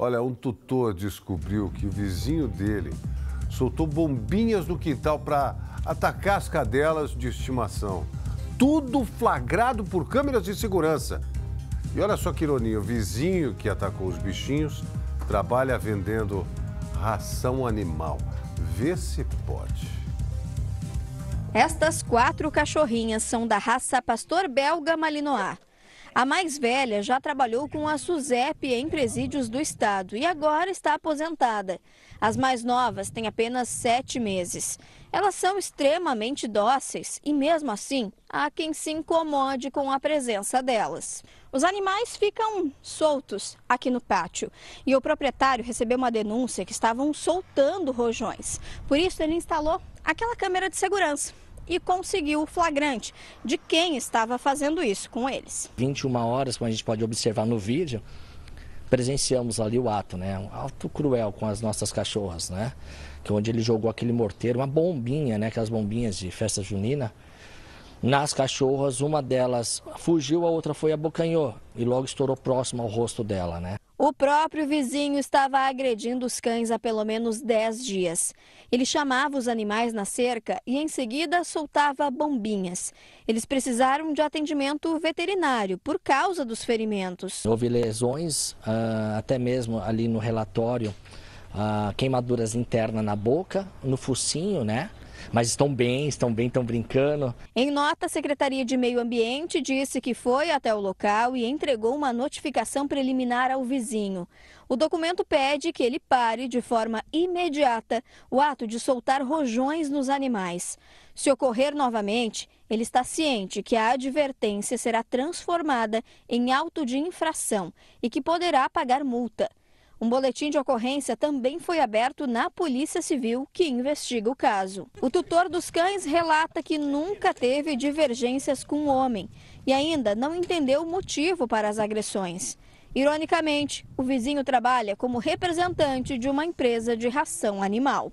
Olha, um tutor descobriu que o vizinho dele soltou bombinhas no quintal para atacar as cadelas de estimação. Tudo flagrado por câmeras de segurança. E olha só que ironia: o vizinho que atacou os bichinhos trabalha vendendo ração animal. Vê se pode. Estas quatro cachorrinhas são da raça pastor belga malinois. A mais velha já trabalhou com a SUSEP em presídios do estado e agora está aposentada. As mais novas têm apenas sete meses. Elas são extremamente dóceis e, mesmo assim, há quem se incomode com a presença delas. Os animais ficam soltos aqui no pátio e o proprietário recebeu uma denúncia que estavam soltando rojões. Por isso, ele instalou aquela câmera de segurança e conseguiu o flagrante de quem estava fazendo isso com eles. 21 horas, como a gente pode observar no vídeo, presenciamos ali o ato, né? Um ato cruel com as nossas cachorras, né? Que é onde ele jogou aquele morteiro, uma bombinha, né? Aquelas bombinhas de festa junina. Nas cachorras, uma delas fugiu, a outra foi abocanhou e logo estourou próximo ao rosto dela, né? O próprio vizinho estava agredindo os cães há pelo menos 10 dias. Ele chamava os animais na cerca e em seguida soltava bombinhas. Eles precisaram de atendimento veterinário por causa dos ferimentos. Houve lesões, ah, até mesmo ali no relatório, ah, queimaduras internas na boca, no focinho, né? mas estão bem, estão bem, estão brincando. Em nota, a Secretaria de Meio Ambiente disse que foi até o local e entregou uma notificação preliminar ao vizinho. O documento pede que ele pare de forma imediata o ato de soltar rojões nos animais. Se ocorrer novamente, ele está ciente que a advertência será transformada em auto de infração e que poderá pagar multa. Um boletim de ocorrência também foi aberto na Polícia Civil, que investiga o caso. O tutor dos cães relata que nunca teve divergências com o homem e ainda não entendeu o motivo para as agressões. Ironicamente, o vizinho trabalha como representante de uma empresa de ração animal.